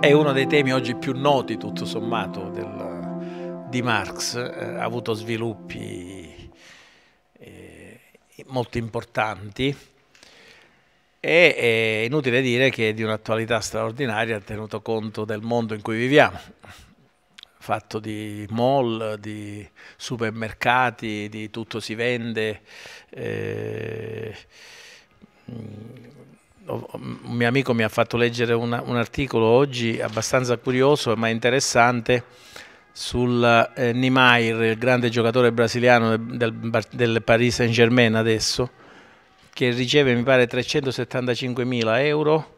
è uno dei temi oggi più noti, tutto sommato, del, di Marx, eh, ha avuto sviluppi eh, molto importanti e eh, è inutile dire che è di un'attualità straordinaria tenuto conto del mondo in cui viviamo, fatto di mall, di supermercati, di tutto si vende. Eh, un mio amico mi ha fatto leggere una, un articolo oggi abbastanza curioso ma interessante sul eh, Niemeyer, il grande giocatore brasiliano del, del Paris Saint Germain adesso, che riceve mi pare 375 mila euro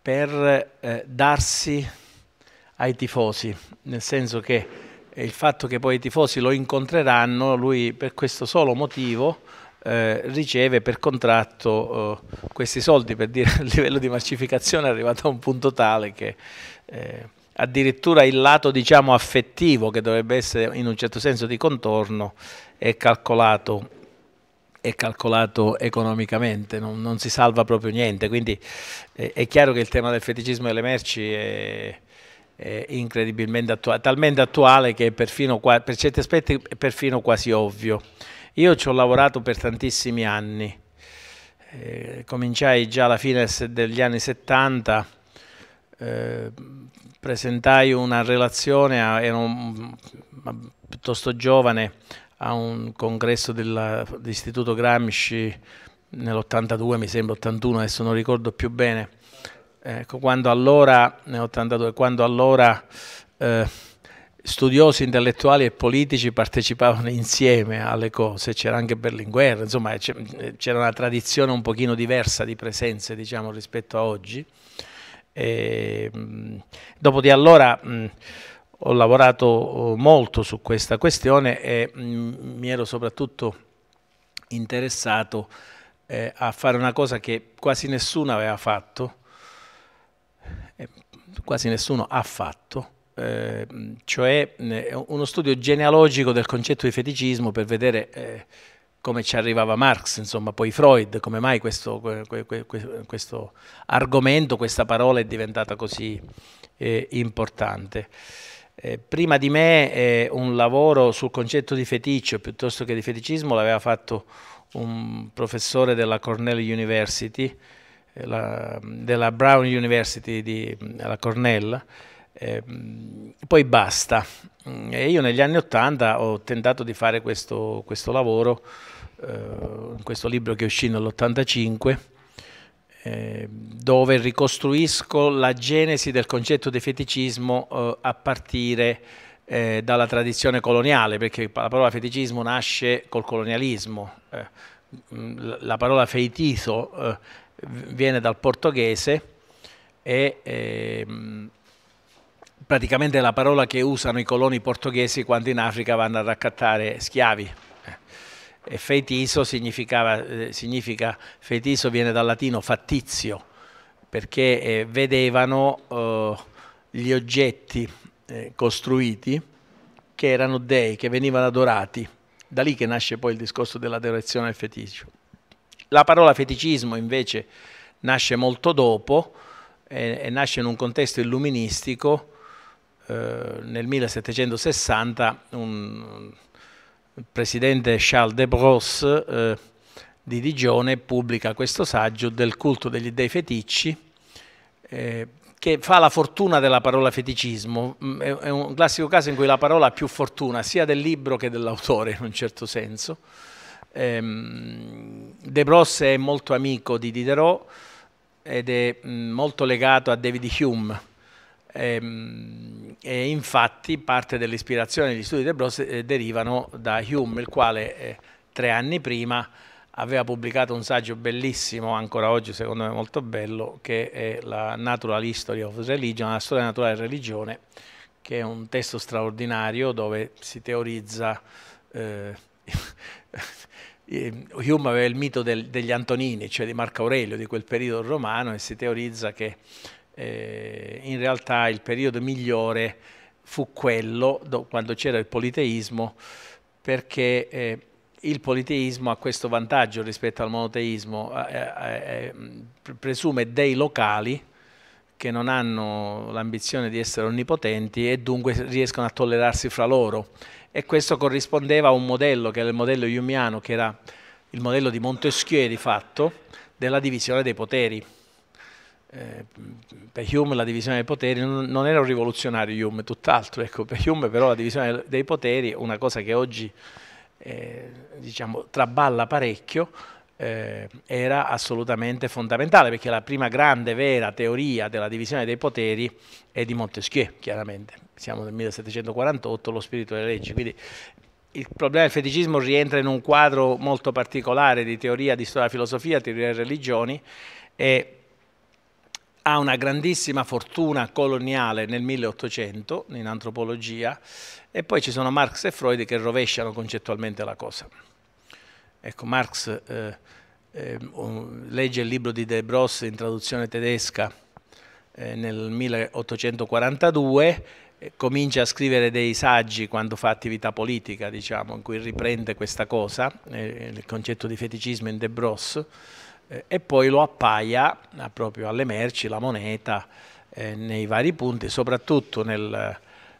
per eh, darsi ai tifosi, nel senso che eh, il fatto che poi i tifosi lo incontreranno, lui per questo solo motivo eh, riceve per contratto eh, questi soldi, per dire il livello di marcificazione è arrivato a un punto tale che eh, addirittura il lato diciamo, affettivo che dovrebbe essere in un certo senso di contorno è calcolato, è calcolato economicamente, non, non, si salva proprio niente, quindi eh, è chiaro che il tema del feticismo delle merci è, è incredibilmente attuale, talmente attuale che è perfino, per certi aspetti è perfino quasi ovvio. Io ci ho lavorato per tantissimi anni, eh, cominciai già alla fine degli anni 70, eh, presentai una relazione, a, ero un, piuttosto giovane, a un congresso dell'Istituto Gramsci nell'82, mi sembra 81, adesso non ricordo più bene, ecco, quando allora, nell'82, quando allora... Eh, studiosi intellettuali e politici partecipavano insieme alle cose, c'era anche Berlinguer, insomma c'era una tradizione un pochino diversa di presenze diciamo, rispetto a oggi. E, ehm, dopo di allora mh, ho lavorato oh, molto su questa questione e mh, mi ero soprattutto interessato eh, a fare una cosa che quasi nessuno aveva fatto, eh, quasi nessuno ha fatto, Ehm, cioè uno studio genealogico del concetto di feticismo per vedere eh, come ci arrivava Marx, insomma, poi Freud, come mai questo, questo argomento, questa parola è diventata così eh, importante. Eh, prima di me eh, un lavoro sul concetto di feticcio piuttosto che di feticismo l'aveva fatto un professore della Cornell University, eh, la, della Brown University di, della Cornell, Ehm, poi basta. Mm, e io negli anni Ottanta ho tentato di fare questo, questo lavoro, eh, questo libro che uscì nell'85, eh, dove ricostruisco la genesi del concetto di feticismo eh, a partire eh, dalla tradizione coloniale, perché la parola feticismo nasce col colonialismo. Eh. Mm, la parola feitiso viene dal portoghese e ehm, praticamente è la parola che usano i coloni portoghesi quando in Africa vanno a raccattare schiavi. Eh, e fetiso eh, significa, fetiso viene dal latino fattizio, perché eh, vedevano eh, gli oggetti eh, costruiti che erano dei, che venivano adorati. Da lì che nasce poi il discorso dell'adorazione al feticio. La parola feticismo invece nasce molto dopo, eh, e nasce in un contesto illuministico eh, nel 1760 un, il presidente Charles de Brosse eh, di Digione pubblica questo saggio del culto degli dei feticci eh, che fa la fortuna della parola feticismo, mm, è un classico caso in cui la parola ha più fortuna sia del libro che dell'autore in un certo senso. Ehm, de Brosse è molto amico di Diderot ed è mm, molto legato a David Hume, e, ehm, e infatti parte dell'ispirazione degli studi di De Bros eh, derivano da Hume, il quale eh, tre anni prima aveva pubblicato un saggio bellissimo, ancora oggi secondo me molto bello, che è la Natural History of Religion, la storia naturale della religione, che è un testo straordinario dove si teorizza... Eh, Hume aveva il mito del, degli Antonini, cioè di Marco Aurelio, di quel periodo romano, e si teorizza che eh, in realtà il periodo migliore fu quello do, quando c'era il politeismo, perché eh, il politeismo ha questo vantaggio rispetto al monoteismo, eh, eh, eh presume dei locali che non hanno l'ambizione di essere onnipotenti e dunque riescono a tollerarsi fra loro. E questo corrispondeva a un modello, che era il modello iumiano che era il modello di Montesquieu di fatto, della divisione dei poteri eh, per Hume la divisione dei poteri non, non era un rivoluzionario Hume, tutt'altro, ecco, per Hume però la divisione dei poteri è una cosa che oggi eh, diciamo, traballa parecchio, eh, era assolutamente fondamentale perché la prima grande vera teoria della divisione dei poteri è di Montesquieu, chiaramente, siamo nel 1748, lo spirito delle leggi, quindi il problema del feticismo rientra in un quadro molto particolare di teoria di storia della filosofia, teoria delle religioni e ha una grandissima fortuna coloniale nel 1800 in antropologia e poi ci sono Marx e Freud che rovesciano concettualmente la cosa. Ecco, Marx eh, eh, legge il libro di De Brosse in traduzione tedesca eh, nel 1842 eh, comincia a scrivere dei saggi quando fa attività politica, diciamo, in cui riprende questa cosa, eh, il concetto di feticismo in De Brosse, eh, e poi lo appaia eh, proprio alle merci, la moneta, eh, nei vari punti, soprattutto nel,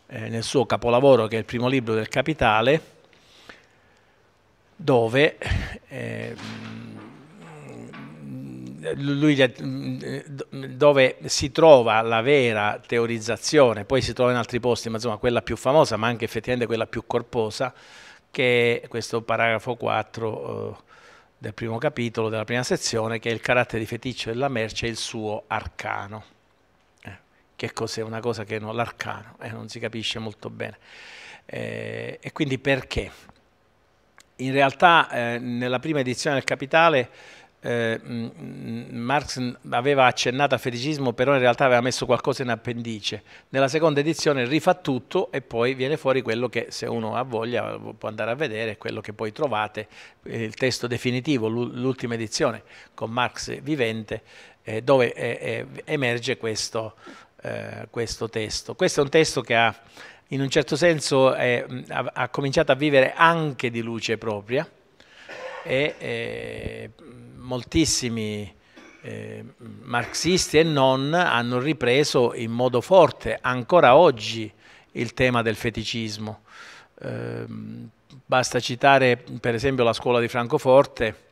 eh, nel suo capolavoro che è il primo libro del Capitale, dove ehm, lui, mm, dove si trova la vera teorizzazione, poi si trova in altri posti, ma insomma quella più famosa, ma anche effettivamente quella più corposa, che è questo paragrafo 4 del primo capitolo, della prima sezione, che è il carattere di feticcio della merce e il suo arcano. Eh, che cos'è una cosa che non l'arcano? Eh, non si capisce molto bene. Eh, e quindi perché? In realtà eh, nella prima edizione del Capitale eh, mm, Marx aveva accennato a feticismo, però in realtà aveva messo qualcosa in appendice. Nella seconda edizione rifà tutto e poi viene fuori quello che, se uno ha voglia, può andare a vedere, quello che poi trovate, eh, il testo definitivo, l'ultima edizione con Marx vivente, eh, dove eh, eh emerge questo, eh, questo testo. Questo è un testo che ha, in un certo senso, mm, ha, ha, cominciato a vivere anche di luce propria e moltissimi eh, marxisti e non hanno ripreso in modo forte ancora oggi il tema del feticismo. Eh, basta citare per esempio la scuola di Francoforte,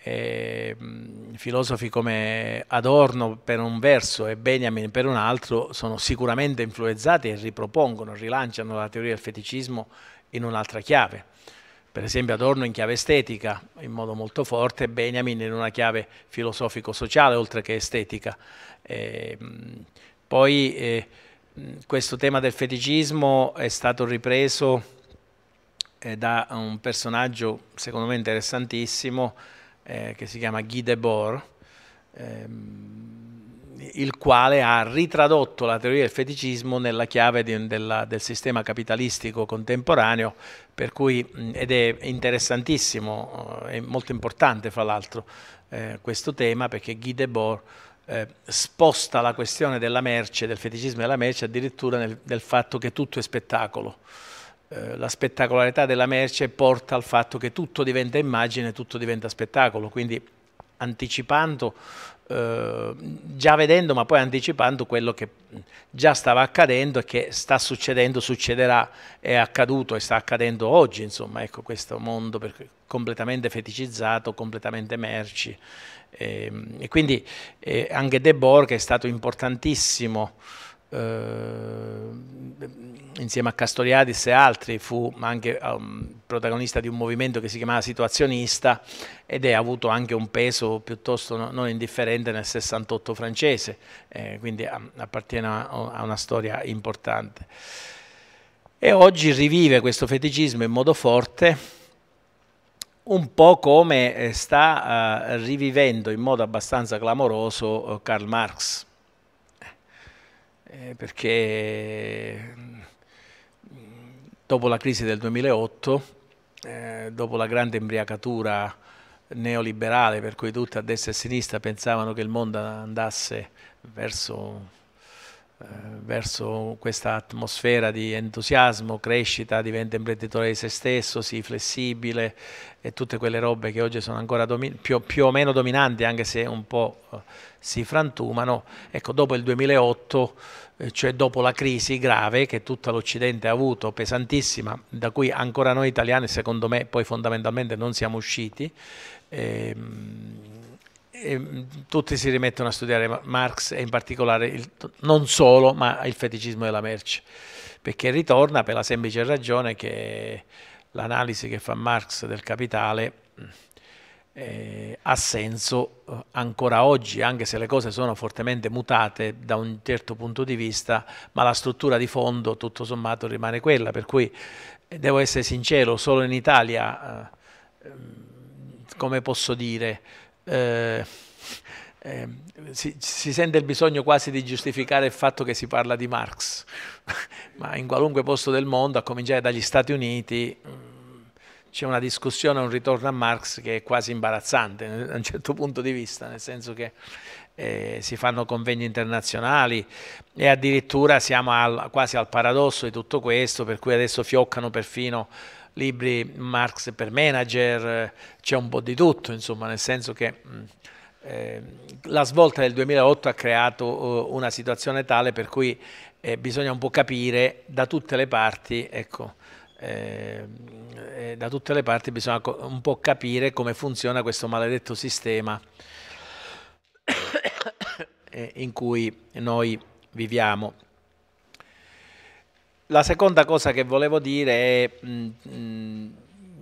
eh, filosofi come Adorno per un verso e Benjamin per un altro sono sicuramente influenzati e ripropongono, rilanciano la teoria del feticismo in un'altra chiave per esempio Adorno in chiave estetica in modo molto forte e Benjamin in una chiave filosofico-sociale oltre che estetica. E, ehm, poi eh, questo tema del feticismo è stato ripreso eh, da un personaggio secondo me interessantissimo eh, che si chiama Guy Debord. Ehm, il quale ha ritradotto la teoria del feticismo nella chiave di, della, del sistema capitalistico contemporaneo, per cui, ed è interessantissimo, eh, è molto importante fra l'altro eh, questo tema perché Guy Debord eh, sposta la questione della merce, del feticismo della merce, addirittura nel, del fatto che tutto è spettacolo. Eh, la spettacolarità della merce porta al fatto che tutto diventa immagine, tutto diventa spettacolo, quindi anticipando eh, già vedendo ma poi anticipando quello che già stava accadendo e che sta succedendo, succederà, è accaduto e sta accadendo oggi, insomma, ecco questo mondo completamente feticizzato, completamente merci. E, ehm, e quindi eh, anche De Borg è stato importantissimo Ehm, insieme a Castoriadis e altri, fu anche um, protagonista di un movimento che si chiamava situazionista ed è avuto anche un peso piuttosto no, non indifferente nel 68 francese, eh, quindi um, appartiene a, a, una storia importante. E oggi rivive questo feticismo in modo forte, un po' come eh, sta uh, rivivendo in modo abbastanza clamoroso eh, Karl Marx eh, perché mm, dopo la crisi del 2008, eh, dopo la grande imbriacatura neoliberale per cui tutti a destra e a sinistra pensavano che il mondo andasse verso eh, verso questa atmosfera di entusiasmo, crescita, diventa imprenditore di se stesso, sii flessibile e tutte quelle robe che oggi sono ancora più, più, o meno dominanti anche se un po' eh, si frantumano. Ecco, dopo il 2008, eh, cioè dopo la crisi grave che tutto l'Occidente ha avuto, pesantissima, da cui ancora noi italiani secondo me poi fondamentalmente non siamo usciti, ehm, eh, tutti si rimettono a studiare Marx e in particolare il, non solo, ma il feticismo della merce, perché ritorna per la semplice ragione che l'analisi che fa Marx del capitale eh, ha senso eh, ancora oggi, anche se le cose sono fortemente mutate da un certo punto di vista, ma la struttura di fondo tutto sommato rimane quella, per cui eh, devo essere sincero, solo in Italia, eh, ehm, come posso dire, eh, ehm, si, si, sente il bisogno quasi di giustificare il fatto che si parla di Marx, ma in qualunque posto del mondo, a cominciare dagli Stati Uniti, mm, c'è una discussione, un ritorno a Marx che è quasi imbarazzante da un certo punto di vista, nel senso che eh, si fanno convegni internazionali e addirittura siamo al, quasi al paradosso di tutto questo, per cui adesso fioccano perfino libri Marx per manager, c'è un po' di tutto, insomma, nel senso che mm, eh, la svolta del 2008 ha creato eh, una situazione tale per cui eh, bisogna un po' capire da tutte le parti, ecco, eh, eh da tutte le parti bisogna un po' capire come funziona questo maledetto sistema eh, in cui noi viviamo la seconda cosa che volevo dire è mh,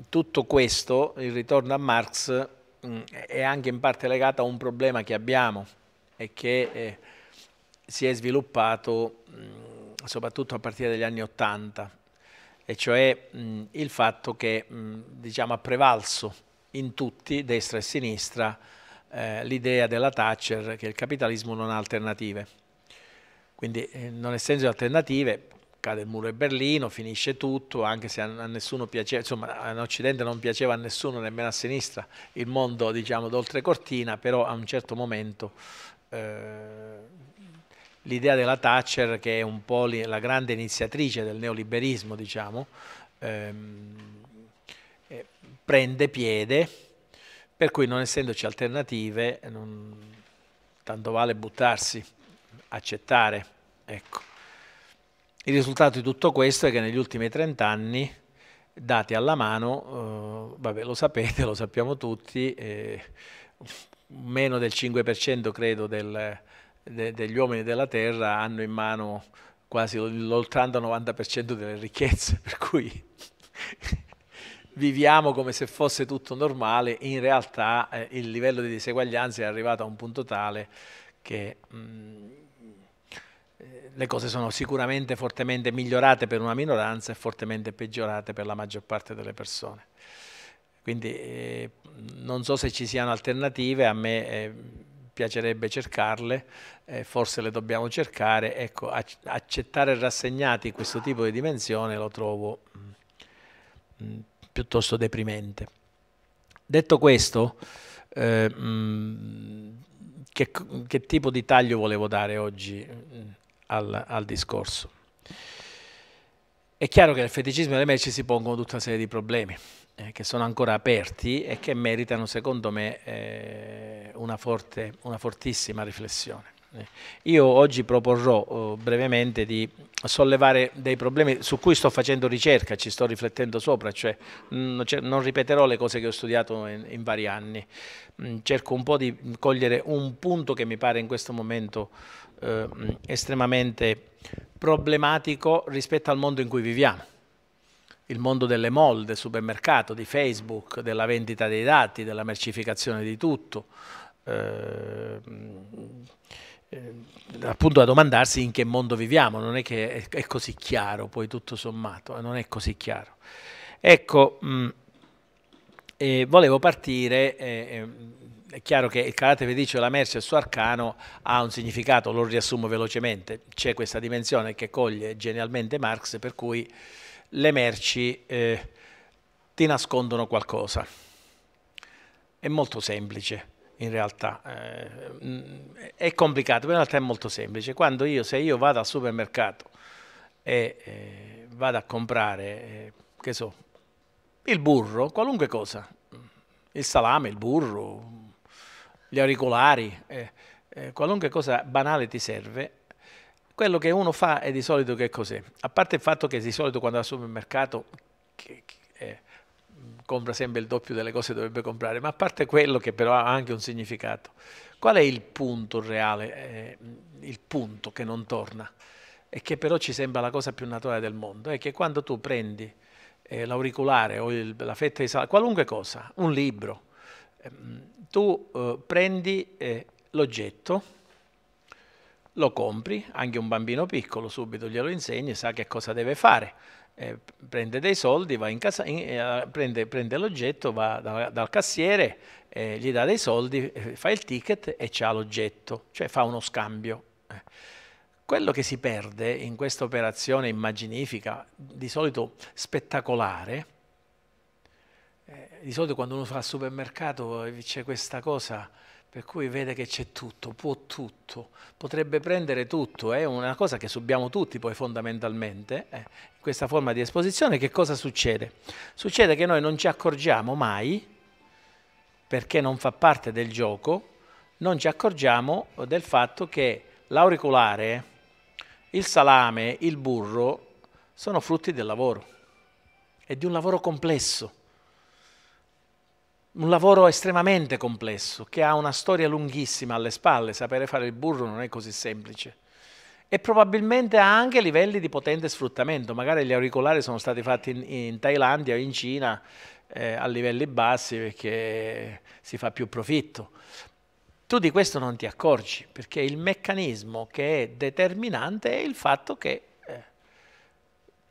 tutto questo, il ritorno a Marx, mh, è anche in parte legato a un problema che abbiamo e che eh, si è sviluppato mh, soprattutto a partire dagli anni Ottanta, e cioè il fatto che diciamo, ha prevalso in tutti, destra e sinistra, eh, l'idea della Thatcher che il capitalismo non ha alternative. Quindi eh, non essendo alternative, cade il muro di Berlino, finisce tutto, anche se a nessuno piaceva, insomma in Occidente non piaceva a nessuno, nemmeno a sinistra, il mondo diciamo d'oltre cortina, però a un certo momento eh, l'idea della Thatcher, che è un po' la grande iniziatrice del neoliberismo, diciamo, ehm, eh, prende piede, per cui non essendoci alternative, non, tanto vale buttarsi, accettare. Ecco. Il risultato di tutto questo è che negli ultimi 30 anni, dati alla mano, eh, vabbè, lo sapete, lo sappiamo tutti, eh, meno del 5% credo del, de, degli uomini della Terra hanno in mano quasi l'80-90% delle ricchezze, per cui viviamo come se fosse tutto normale, in realtà eh, il livello di diseguaglianza è arrivato a un punto tale che... Mh, mm, le cose sono sicuramente fortemente migliorate per una minoranza e fortemente peggiorate per la maggior parte delle persone. Quindi eh, non so se ci siano alternative, a me eh, piacerebbe cercarle, eh, forse le dobbiamo cercare. Ecco, ac accettare rassegnati questo tipo di dimensione lo trovo mh, mm, mh, mm, piuttosto deprimente. Detto questo, mh, eh, mm, che, che tipo di taglio volevo dare oggi? al, al discorso. È chiaro che nel feticismo delle merci si pongono tutta una serie di problemi eh, che sono ancora aperti e che meritano, secondo me, eh, una, forte, una fortissima riflessione. Eh, io oggi proporrò eh, brevemente di sollevare dei problemi su cui sto facendo ricerca, ci sto riflettendo sopra, cioè mm, non ripeterò le cose che ho studiato in, vari anni, mm, cerco un po' di cogliere un punto che mi pare in questo momento eh, mm, estremamente problematico rispetto al mondo in cui viviamo. Il mondo delle mall, del supermercato, di Facebook, della vendita dei dati, della mercificazione di tutto. Eh, Ehm, appunto da domandarsi in che mondo viviamo, non è che è, è così chiaro, poi tutto sommato, eh, non è così chiaro. Ecco, mh, mm, eh, volevo partire, eh, ehm, è chiaro che il Karate Vediccio, della merce e il suo arcano ha un significato, lo riassumo velocemente, c'è questa dimensione che coglie genialmente Marx, per cui le merci eh, ti nascondono qualcosa. È molto semplice in realtà eh, mm, è complicato, però in realtà è molto semplice. Quando io, se io vado al supermercato e eh, vado a comprare, eh, che so, il burro, qualunque cosa, il salame, il burro, gli auricolari, eh, eh, qualunque cosa banale ti serve, quello che uno fa è di solito che cos'è? A parte il fatto che di solito quando va al supermercato che, che, eh, compra sempre il doppio delle cose che dovrebbe comprare, ma a parte quello che però ha anche un significato, qual è il punto reale, eh, il punto che non torna e che però ci sembra la cosa più naturale del mondo? È che quando tu prendi eh, l'auricolare o il, la fetta di salame, qualunque cosa, un libro, ehm, tu eh, prendi eh, l'oggetto, lo compri, anche un bambino piccolo subito glielo insegni, sa che cosa deve fare eh, prende dei soldi, in casa, in, eh, prende, prende, l'oggetto, va da, dal cassiere, eh, gli dà dei soldi, eh, fa il ticket e ha l'oggetto, cioè fa uno scambio. Eh, quello che si perde in questa operazione immaginifica, di solito spettacolare, eh, di solito quando uno fa al supermercato c'è questa cosa per cui vede che c'è tutto, può tutto, potrebbe prendere tutto, è eh? una cosa che subiamo tutti poi fondamentalmente, eh? in questa forma di esposizione che cosa succede? Succede che noi non ci accorgiamo mai, perché non fa parte del gioco, non ci accorgiamo del fatto che l'auricolare, il salame, il burro sono frutti del lavoro è di un lavoro complesso un lavoro estremamente complesso, che ha una storia lunghissima alle spalle, sapere fare il burro non è così semplice. E probabilmente ha anche livelli di potente sfruttamento, magari gli auricolari sono stati fatti in, in Thailandia o in Cina eh, a livelli bassi perché si fa più profitto. Tu di questo non ti accorgi, perché il meccanismo che è determinante è il fatto che eh,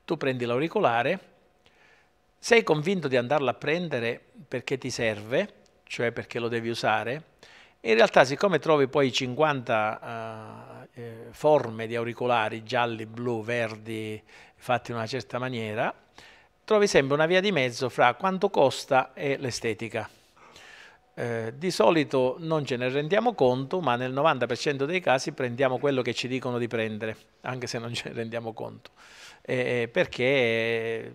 tu prendi l'auricolare, sei convinto di andarlo a prendere perché ti serve, cioè perché lo devi usare? In realtà siccome trovi poi 50 uh, eh, eh, forme di auricolari gialli, blu, verdi, fatti in una certa maniera, trovi sempre una via di mezzo fra quanto costa e l'estetica. Eh, di solito non ce ne rendiamo conto, ma nel 90% dei casi prendiamo quello che ci dicono di prendere, anche se non ce ne rendiamo conto, eh, eh perché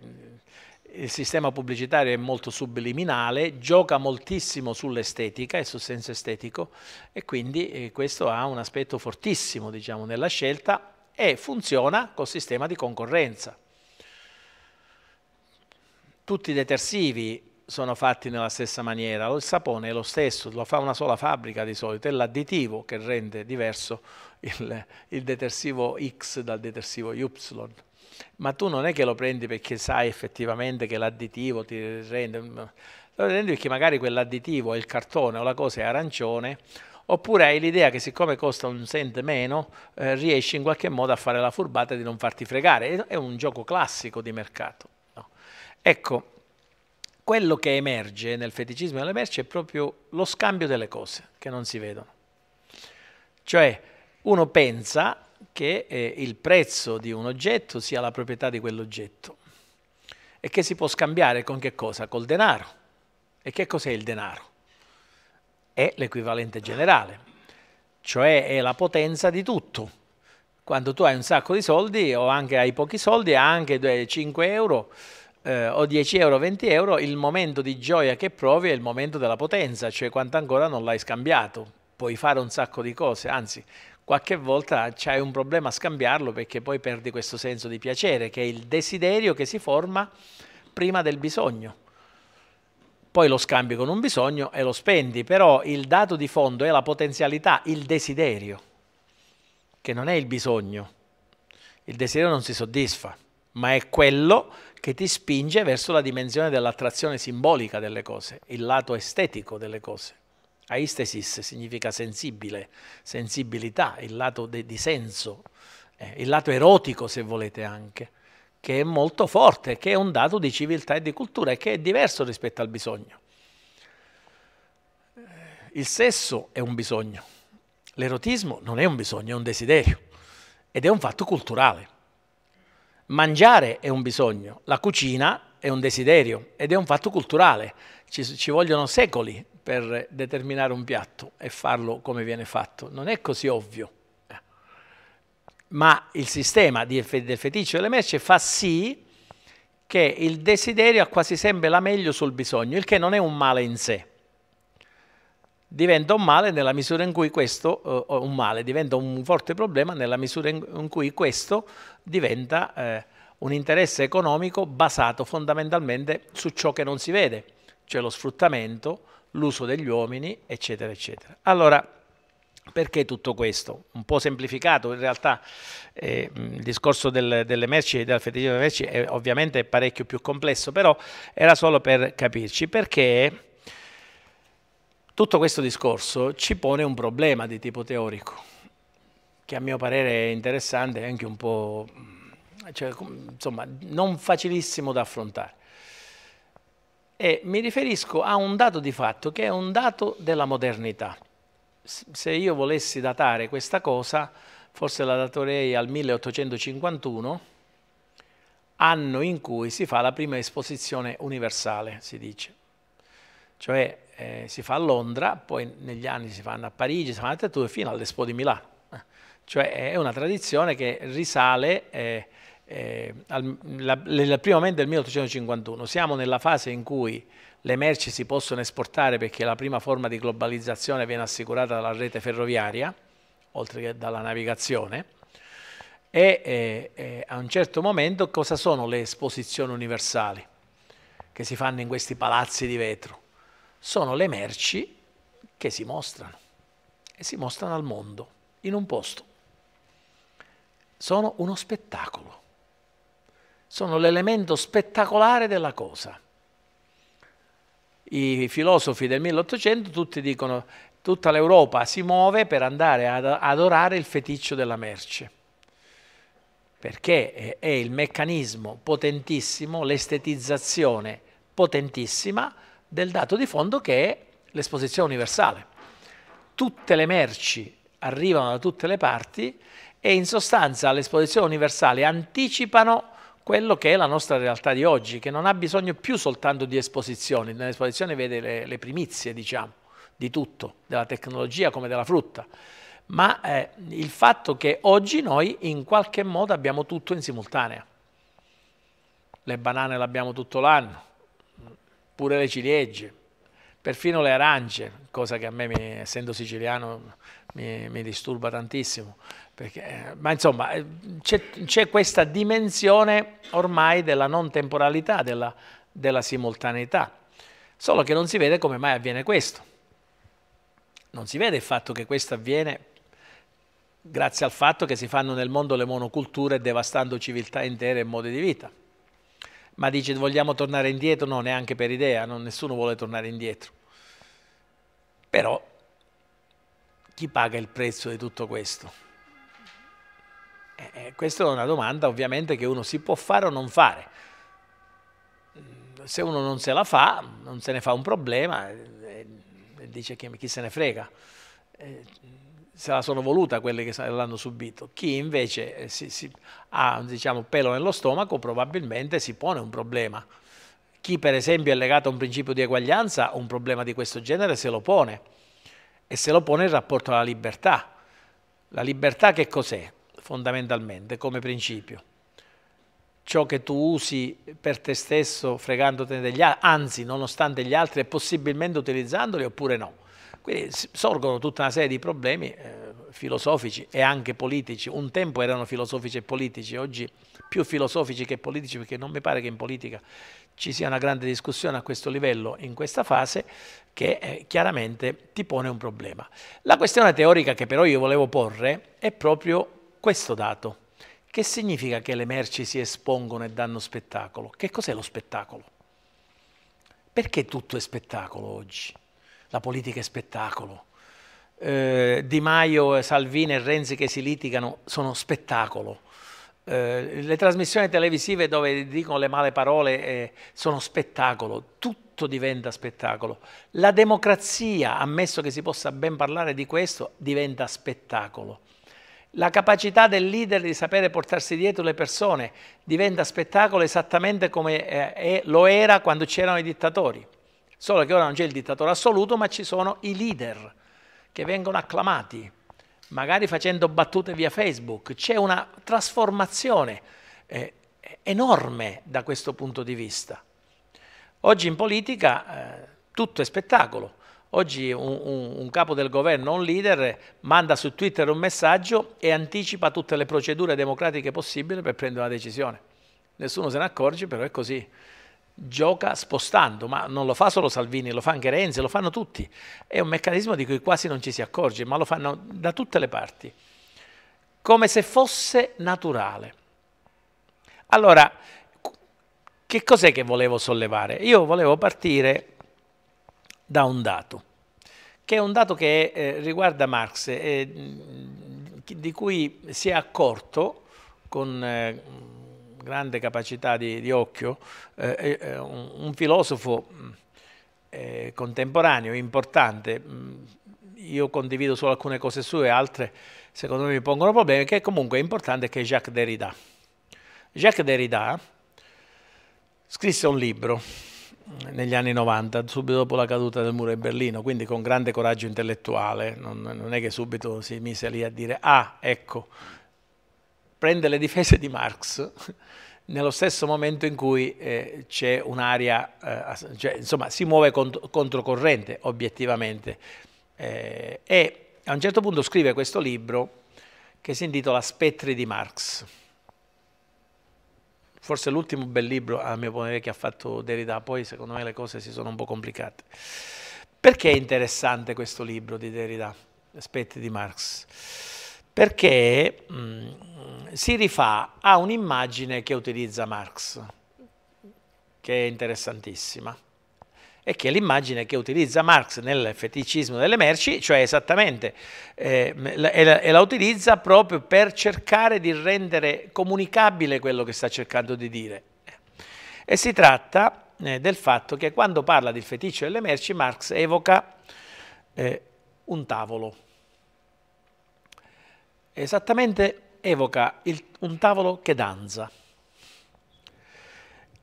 il sistema pubblicitario è molto subliminale, gioca moltissimo sull'estetica e sul senso estetico e quindi eh, questo ha un aspetto fortissimo diciamo, nella scelta e funziona col sistema di concorrenza. Tutti i detersivi sono fatti nella stessa maniera, il sapone è lo stesso, lo fa una sola fabbrica di solito, è l'additivo che rende diverso il, il detersivo X dal detersivo Y ma tu non è che lo prendi perché sai effettivamente che l'additivo ti rende, lo prendi perché magari quell'additivo, è il cartone o la cosa è arancione, oppure hai l'idea che siccome costa un cent meno eh, riesci in qualche modo a fare la furbata di non farti fregare, è un gioco classico di mercato. No. Ecco, quello che emerge nel feticismo delle merci è proprio lo scambio delle cose che non si vedono. Cioè uno pensa che eh, il prezzo di un oggetto sia la proprietà di quell'oggetto e che si può scambiare con che cosa? Col denaro. E che cos'è il denaro? È l'equivalente generale, cioè è la potenza di tutto quando tu hai un sacco di soldi o anche hai pochi soldi, anche 5 euro eh, o 10 euro, 20 euro, il momento di gioia che provi è il momento della potenza, cioè quanto ancora non l'hai scambiato. Puoi fare un sacco di cose, anzi qualche volta c'è un problema a scambiarlo perché poi perdi questo senso di piacere, che è il desiderio che si forma prima del bisogno. Poi lo scambi con un bisogno e lo spendi, però il dato di fondo è la potenzialità, il desiderio, che non è il bisogno. Il desiderio non si soddisfa, ma è quello che ti spinge verso la dimensione dell'attrazione simbolica delle cose, il lato estetico delle cose. Aistesis significa sensibile, sensibilità, il lato de, di senso, eh, il lato erotico se volete anche, che è molto forte, che è un dato di civiltà e di cultura e che è diverso rispetto al bisogno. Il sesso è un bisogno, l'erotismo non è un bisogno, è un desiderio ed è un fatto culturale. Mangiare è un bisogno, la cucina è un desiderio ed è un fatto culturale. Ci, ci vogliono secoli per determinare un piatto e farlo come viene fatto. Non è così ovvio. Ma il sistema del feticcio delle merci fa sì che il desiderio ha quasi sempre la meglio sul bisogno, il che non è un male in sé. Diventa un male nella misura in cui questo, eh, un male, diventa un forte problema nella misura in, cui questo diventa eh, un interesse economico basato fondamentalmente su ciò che non si vede, cioè lo sfruttamento, l'uso degli uomini, eccetera, eccetera. Allora, perché tutto questo? Un po' semplificato, in realtà eh, il discorso del, delle merci e del feticcio delle merci è ovviamente parecchio più complesso, però era solo per capirci, perché tutto questo discorso ci pone un problema di tipo teorico, che a mio parere è interessante e anche un po', cioè, insomma, non facilissimo da affrontare. E mi riferisco a un dato di fatto che è un dato della modernità. Se io volessi datare questa cosa, forse la daterei al 1851, anno in cui si fa la prima esposizione universale, si dice. Cioè eh, si fa a Londra, poi negli anni si fanno a Parigi, si fanno a Tattoo fino all'Expo di Milano. Cioè è una tradizione che risale eh, eh, al, la, la prima mente del 1851. Siamo nella fase in cui le merci si possono esportare perché la prima forma di globalizzazione viene assicurata dalla rete ferroviaria, oltre che dalla navigazione, e eh, eh, a un certo momento cosa sono le esposizioni universali che si fanno in questi palazzi di vetro? Sono le merci che si mostrano e si mostrano al mondo in un posto. Sono uno spettacolo sono l'elemento spettacolare della cosa. I filosofi del 1800 tutti dicono tutta l'Europa si muove per andare ad adorare il feticcio della merce, perché è il meccanismo potentissimo, l'estetizzazione potentissima del dato di fondo che è l'esposizione universale. Tutte le merci arrivano da tutte le parti e in sostanza l'esposizione universale anticipano quello che è la nostra realtà di oggi, che non ha bisogno più soltanto di esposizioni, nell'esposizione vede le, le, primizie, diciamo, di tutto, della tecnologia come della frutta, ma eh, il fatto che oggi noi in qualche modo abbiamo tutto in simultanea. Le banane le abbiamo tutto l'anno, pure le ciliegie, perfino le arance, cosa che a me, essendo siciliano, mi, mi disturba tantissimo. Perché, ma insomma, eh, c'è, questa dimensione ormai della non temporalità, della, della, simultaneità, solo che non si vede come mai avviene questo. Non si vede il fatto che questo avviene grazie al fatto che si fanno nel mondo le monoculture devastando civiltà intere e modi di vita. Ma dice vogliamo tornare indietro? No, neanche per idea, non, nessuno vuole tornare indietro. Però chi paga il prezzo di tutto questo? Eh, eh, questa è una domanda ovviamente che uno si può fare o non fare. Se uno non se la fa, non se ne fa un problema, eh, eh dice che chi se ne frega. Eh, se la sono voluta quelle che l'hanno subito. Chi invece eh, si, si ha diciamo, pelo nello stomaco probabilmente si pone un problema. Chi per esempio è legato a un principio di eguaglianza, un problema di questo genere se lo pone. E se lo pone in rapporto alla libertà. La libertà che cos'è? fondamentalmente come principio. Ciò che tu usi per te stesso fregandotene degli altri, anzi nonostante gli altri e possibilmente utilizzandoli oppure no. Quindi sorgono tutta una serie di problemi eh, filosofici e anche politici. Un tempo erano filosofici e politici, oggi più filosofici che politici perché non mi pare che in politica ci sia una grande discussione a questo livello in questa fase che eh, chiaramente ti pone un problema. La questione teorica che però io volevo porre è proprio questo dato. Che significa che le merci si espongono e danno spettacolo? Che cos'è lo spettacolo? Perché tutto è spettacolo oggi? La politica è spettacolo. Eh, di Maio, Salvini e Renzi che si litigano sono spettacolo. Eh, le trasmissioni televisive dove dicono le male parole eh, sono spettacolo, tutto diventa spettacolo. La democrazia, ammesso che si possa ben parlare di questo, diventa spettacolo. La capacità del leader di sapere portarsi dietro le persone diventa spettacolo esattamente come eh, lo era quando c'erano i dittatori. Solo che ora non c'è il dittatore assoluto, ma ci sono i leader che vengono acclamati, magari facendo battute via Facebook. C'è una trasformazione eh, enorme da questo punto di vista. Oggi in politica eh, tutto è spettacolo. Oggi un, un, un, capo del governo, un leader, manda su Twitter un messaggio e anticipa tutte le procedure democratiche possibili per prendere una decisione. Nessuno se ne accorge, però è così. Gioca spostando, ma non lo fa solo Salvini, lo fa anche Renzi, lo fanno tutti. È un meccanismo di cui quasi non ci si accorge, ma lo fanno da tutte le parti. Come se fosse naturale. Allora, che cos'è che volevo sollevare? Io volevo partire da un dato, che è un dato che eh, riguarda Marx, eh, di cui si è accorto con eh, grande capacità di, di occhio eh, eh, un, un, filosofo mm, eh, contemporaneo importante, mm, io condivido solo alcune cose sue, altre secondo me mi pongono problemi, che è comunque importante, che è Jacques Derrida. Jacques Derrida scrisse un libro negli anni 90, subito dopo la caduta del muro di Berlino, quindi con grande coraggio intellettuale, non, non è che subito si mise lì a dire, ah, ecco, prende le difese di Marx nello stesso momento in cui eh, c'è un'area, eh, cioè, insomma, si muove cont controcorrente obiettivamente. Eh, e a un certo punto scrive questo libro che si intitola Spettri di Marx forse l'ultimo bel libro a mio parere che ha fatto Derrida, poi secondo me le cose si sono un po' complicate. Perché è interessante questo libro di Derrida, Aspetti di Marx? Perché mh, mm, si rifà a un'immagine che utilizza Marx, che è interessantissima e che è l'immagine che utilizza Marx nel feticismo delle merci, cioè esattamente, eh, e, la, e la utilizza proprio per cercare di rendere comunicabile quello che sta cercando di dire. E si tratta eh, del fatto che quando parla del feticcio delle merci, Marx evoca eh, un tavolo. Esattamente evoca il, un tavolo che danza.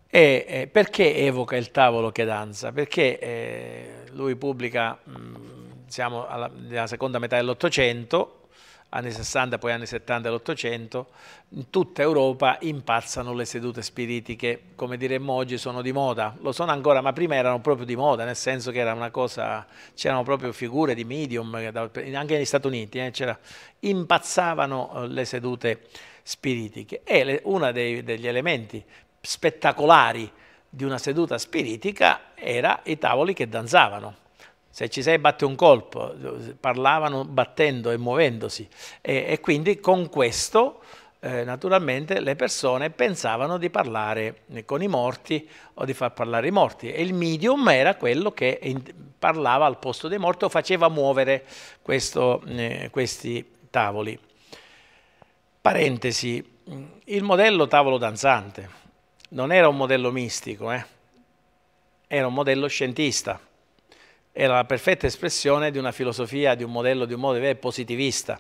E, eh, perché evoca il tavolo che danza? Perché eh, lui pubblica, mm, siamo nella seconda metà dell'Ottocento, anni 60, poi anni 70 dell'Ottocento, in tutta Europa impazzano le sedute spiritiche, come diremmo oggi sono di moda, lo sono ancora, ma prima erano proprio di moda, nel senso che era una cosa, c'erano proprio figure di medium, anche negli Stati Uniti, eh, impazzavano eh, le sedute spiritiche. E uno dei, degli elementi spettacolari di una seduta spiritica era i tavoli che danzavano. Se ci sei batte un colpo, parlavano battendo e muovendosi e, e quindi con questo eh, naturalmente le persone pensavano di parlare con i morti o di far parlare i morti e il medium era quello che in, parlava al posto dei morti o faceva muovere questo, eh, questi tavoli. Parentesi, il modello tavolo danzante, non era un modello mistico, eh? era un modello scientista, era la perfetta espressione di una filosofia, di un modello, di un modo di vedere positivista,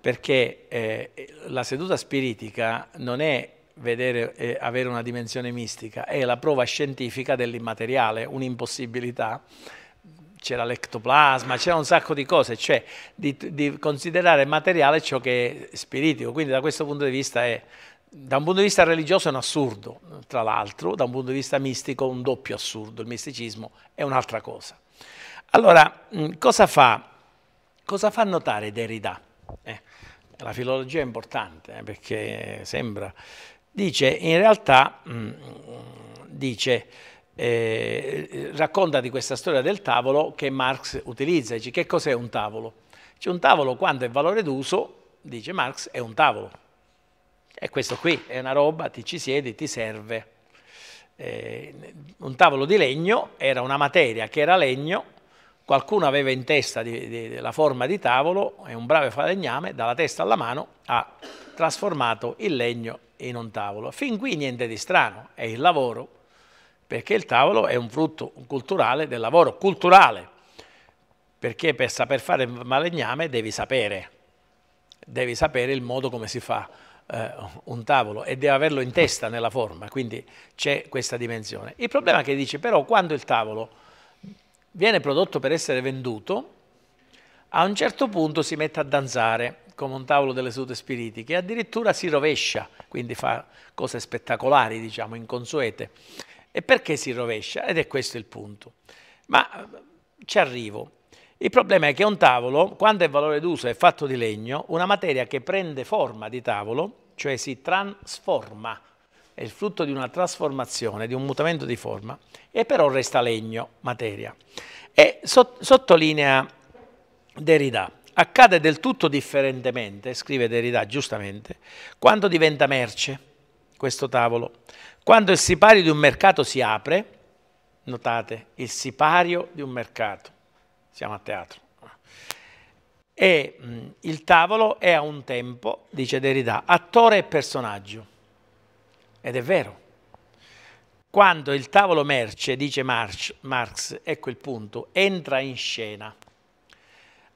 perché eh, la seduta spiritica non è vedere, eh, avere una dimensione mistica, è la prova scientifica dell'immateriale, un'impossibilità c'era l'ectoplasma, c'era un sacco di cose, cioè di, di, considerare materiale ciò che è spiritico, quindi da questo punto di vista è da un punto di vista religioso è un assurdo, tra l'altro, da un punto di vista mistico un doppio assurdo, il misticismo è un'altra cosa. Allora, cosa fa, cosa fa notare Derrida? Eh, la filologia è importante eh, perché sembra, dice in realtà, mh, dice, eh, racconta di questa storia del tavolo che Marx utilizza, dice che cos'è un tavolo? Dice un tavolo quando è valore d'uso, dice Marx, è un tavolo e questo qui, è una roba, ti ci siedi, ti serve. Eh, un tavolo di legno era una materia che era legno, qualcuno aveva in testa di, di, la forma di tavolo e un bravo falegname dalla testa alla mano ha trasformato il legno in un tavolo. Fin qui niente di strano, è il lavoro, perché il tavolo è un frutto culturale del lavoro, culturale, perché per saper fare il malegname devi sapere, devi sapere il modo come si fa eh, un tavolo e deve averlo in testa nella forma, quindi c'è questa dimensione. Il problema è che dice però quando il tavolo viene prodotto per essere venduto, a un certo punto si mette a danzare come un tavolo delle sedute spiritiche, addirittura si rovescia, quindi fa cose spettacolari, diciamo, inconsuete. E perché si rovescia? Ed è questo il punto. Ma eh, ci arrivo. Il problema è che un tavolo, quando è valore d'uso, è fatto di legno, una materia che prende forma di tavolo, cioè si trasforma, è il frutto di una trasformazione, di un mutamento di forma, e però resta legno, materia. E so sottolinea Derrida, accade del tutto differentemente, scrive Derrida giustamente, quando diventa merce questo tavolo, quando il sipario di un mercato si apre, notate, il sipario di un mercato, siamo a teatro. E mh, il tavolo è a un tempo, dice Derrida, attore e personaggio. Ed è vero. Quando il tavolo merce, dice Marx, Marx ecco il punto, entra in scena.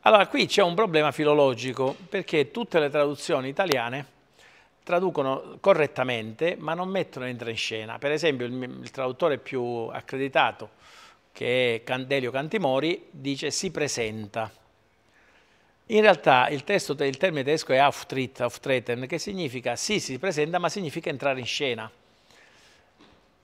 Allora qui c'è un problema filologico, perché tutte le traduzioni italiane traducono correttamente, ma non mettono entra in scena. Per esempio il, il traduttore più accreditato, che è Candelio Cantimori, dice si presenta. In realtà il, testo, il termine tedesco è Auftritt, Auftreten, che significa sì, si presenta, ma significa entrare in scena.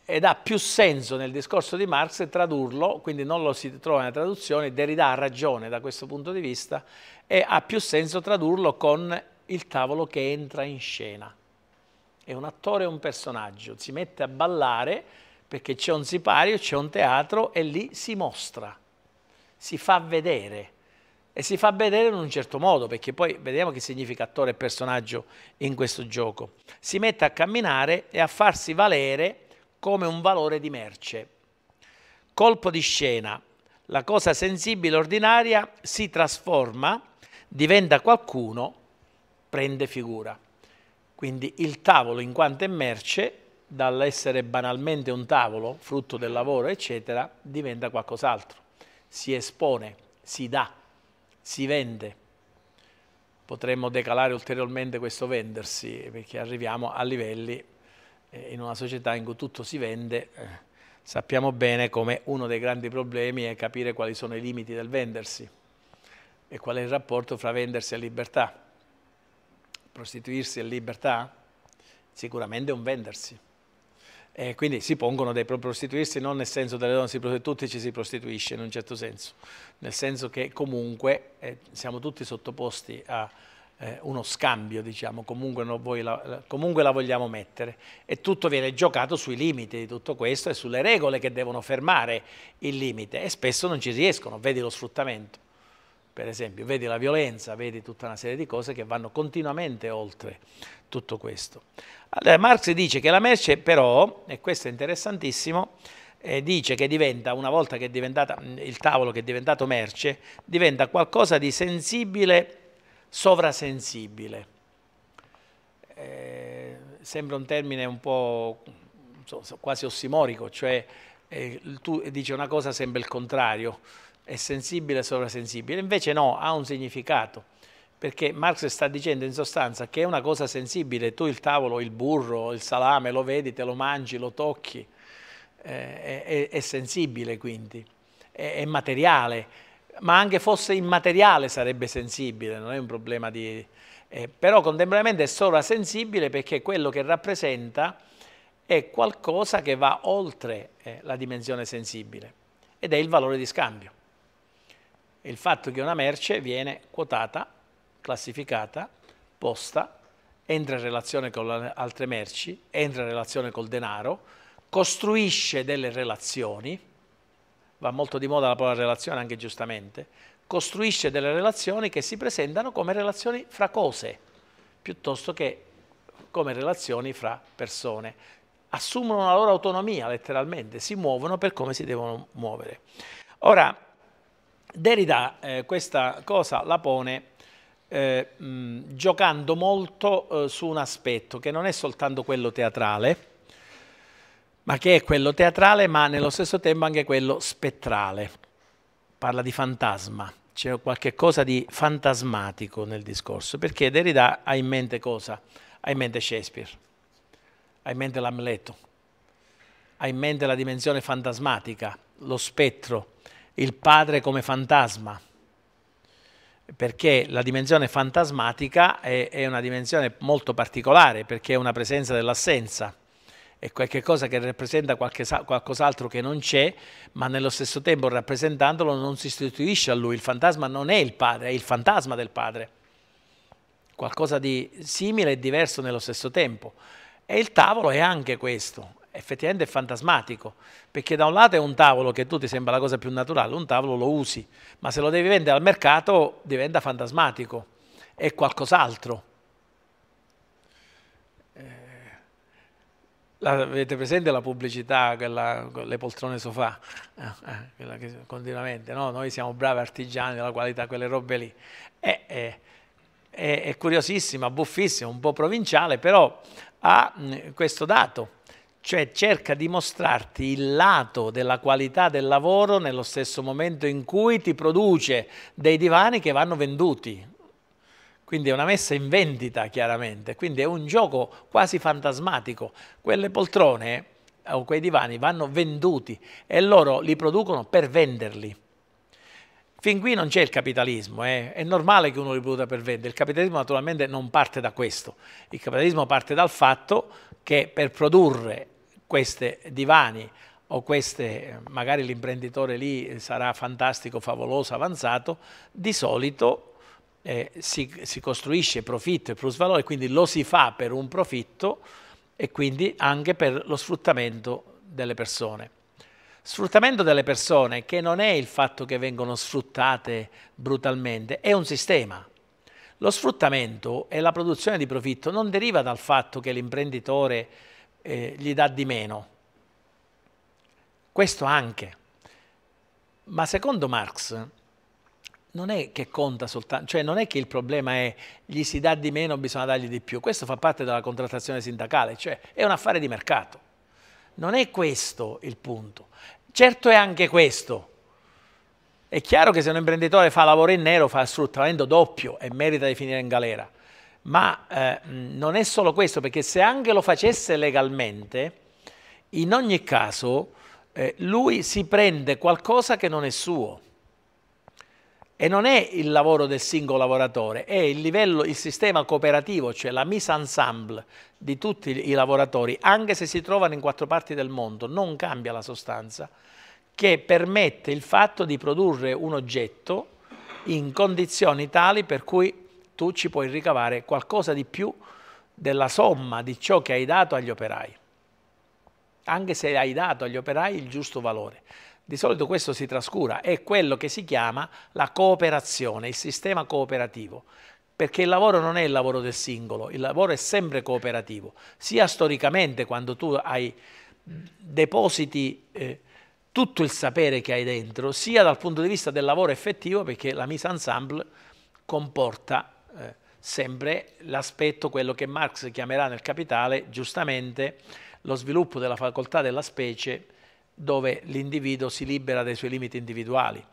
Ed ha più senso nel discorso di Marx tradurlo, quindi non lo si trova nella traduzione, Derrida ha ragione da questo punto di vista, e ha più senso tradurlo con il tavolo che entra in scena. È un attore e un personaggio, si mette a ballare perché c'è un sipario, c'è un teatro e lì si mostra, si fa vedere e si fa vedere in un certo modo, perché poi vediamo che significa attore e personaggio in questo gioco. Si mette a camminare e a farsi valere come un valore di merce. Colpo di scena, la cosa sensibile ordinaria si trasforma, diventa qualcuno, prende figura. Quindi il tavolo in quanto è merce dall'essere banalmente un tavolo, frutto del lavoro, eccetera, diventa qualcos'altro. Si espone, si dà, si vende. Potremmo decalare ulteriormente questo vendersi, perché arriviamo a livelli eh, in una società in cui tutto si vende. Eh, sappiamo bene come uno dei grandi problemi è capire quali sono i limiti del vendersi e qual è il rapporto fra vendersi e libertà. Prostituirsi è libertà? Sicuramente è un vendersi eh, quindi si pongono dei prostituirsi non nel senso delle donne si prostituiscono, tutti ci si prostituisce in un certo senso, nel senso che comunque eh, siamo tutti sottoposti a eh, uno scambio, diciamo, comunque la, comunque, la, vogliamo mettere e tutto viene giocato sui limiti di tutto questo e sulle regole che devono fermare il limite e spesso non ci riescono, vedi lo sfruttamento per esempio, vedi la violenza, vedi tutta una serie di cose che vanno continuamente oltre tutto questo. Allora, Marx dice che la merce però, e questo è interessantissimo, eh, dice che diventa, una volta che è diventata, mm, il tavolo che è diventato merce, diventa qualcosa di sensibile, sovrasensibile. Eh, sembra un termine un po' quasi ossimorico, cioè eh, tu dici una cosa sembra il contrario, è sensibile e sovrasensibile, invece no, ha un significato, perché Marx sta dicendo in sostanza che è una cosa sensibile, tu il tavolo, il burro, il salame lo vedi, te lo mangi, lo tocchi, eh, è, è, sensibile quindi, è, è materiale, ma anche fosse immateriale sarebbe sensibile, non è un problema di... Eh, però contemporaneamente è sovrasensibile perché quello che rappresenta è qualcosa che va oltre eh, la dimensione sensibile ed è il valore di scambio è il fatto che una merce viene quotata, classificata, posta, entra in relazione con le altre merci, entra in relazione col denaro, costruisce delle relazioni, va molto di moda la parola relazione anche giustamente, costruisce delle relazioni che si presentano come relazioni fra cose, piuttosto che come relazioni fra persone. Assumono la loro autonomia letteralmente, si muovono per come si devono muovere. Ora, Derrida eh, questa cosa la pone eh, mh, giocando molto eh, su un aspetto che non è soltanto quello teatrale, ma che è quello teatrale, ma nello stesso tempo anche quello spettrale. Parla di fantasma, c'è qualche cosa di fantasmatico nel discorso, perché Derrida ha in mente cosa? Ha in mente Shakespeare, ha in mente l'Amleto, ha in mente la dimensione fantasmatica, lo spettro, il padre come fantasma, perché la dimensione fantasmatica è, è una dimensione molto particolare, perché è una presenza dell'assenza, è qualcosa che rappresenta qualcos'altro che non c'è, ma nello stesso tempo rappresentandolo non si istituisce a lui, il fantasma non è il padre, è il fantasma del padre, qualcosa di simile e diverso nello stesso tempo. E il tavolo è anche questo, effettivamente è fantasmatico, perché da un lato è un tavolo che tu ti sembra la cosa più naturale, un tavolo lo usi, ma se lo devi vendere al mercato diventa fantasmatico, è qualcos'altro. Eh, la, avete presente la pubblicità, quella, le poltrone sofà, eh, eh che, continuamente, no? noi siamo bravi artigiani della qualità, quelle robe lì. È, è, è, è curiosissima, buffissima, un po' provinciale, però ha mh, mm, questo dato cioè cerca di mostrarti il lato della qualità del lavoro nello stesso momento in cui ti produce dei divani che vanno venduti. Quindi è una messa in vendita chiaramente, quindi è un gioco quasi fantasmatico. Quelle poltrone eh, o quei divani vanno venduti e loro li producono per venderli. Fin qui non c'è il capitalismo, eh? è normale che uno li produca per vendere, il capitalismo naturalmente non parte da questo, il capitalismo parte dal fatto che per produrre questi divani o queste, magari l'imprenditore lì sarà fantastico, favoloso, avanzato, di solito eh, si, si, costruisce profitto e plusvalore, quindi lo si fa per un profitto e quindi anche per lo sfruttamento delle persone. Sfruttamento delle persone che non è il fatto che vengono sfruttate brutalmente, è un sistema. Lo sfruttamento e la produzione di profitto non deriva dal fatto che l'imprenditore eh, gli dà di meno. Questo anche. Ma secondo Marx non è che conta soltanto, cioè non è che il problema è gli si dà di meno, bisogna dargli di più. Questo fa parte della contrattazione sindacale, cioè è un affare di mercato. Non è questo il punto. Certo è anche questo. È chiaro che se un imprenditore fa lavoro in nero fa sfruttamento doppio e merita di finire in galera. Ma eh, non è solo questo, perché se anche lo facesse legalmente, in ogni caso eh, lui si prende qualcosa che non è suo. E non è il lavoro del singolo lavoratore, è il livello, il sistema cooperativo, cioè la mise ensemble di tutti i lavoratori, anche se si trovano in quattro parti del mondo, non cambia la sostanza, che permette il fatto di produrre un oggetto in condizioni tali per cui tu ci puoi ricavare qualcosa di più della somma di ciò che hai dato agli operai, anche se hai dato agli operai il giusto valore. Di solito questo si trascura, è quello che si chiama la cooperazione, il sistema cooperativo, perché il lavoro non è il lavoro del singolo, il lavoro è sempre cooperativo, sia storicamente quando tu hai depositi eh, tutto il sapere che hai dentro, sia dal punto di vista del lavoro effettivo, perché la mise ensemble comporta eh, sempre l'aspetto, quello che Marx chiamerà nel Capitale, giustamente, lo sviluppo della facoltà della specie dove l'individuo si libera dai suoi limiti individuali,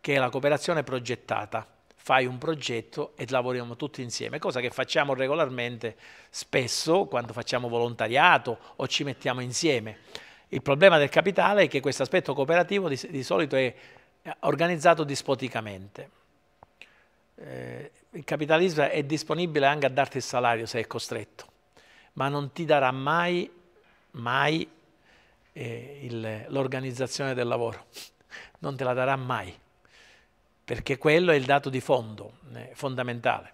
che è la cooperazione progettata. Fai un progetto e lavoriamo tutti insieme, cosa che facciamo regolarmente spesso quando facciamo volontariato o ci mettiamo insieme. Il problema del capitale è che questo aspetto cooperativo di, di solito è eh, organizzato dispoticamente. Eh, il capitalismo è disponibile anche a darti il salario se è costretto, ma non ti darà mai, mai eh, l'organizzazione del lavoro, non te la darà mai, perché quello è il dato di fondo, eh, fondamentale,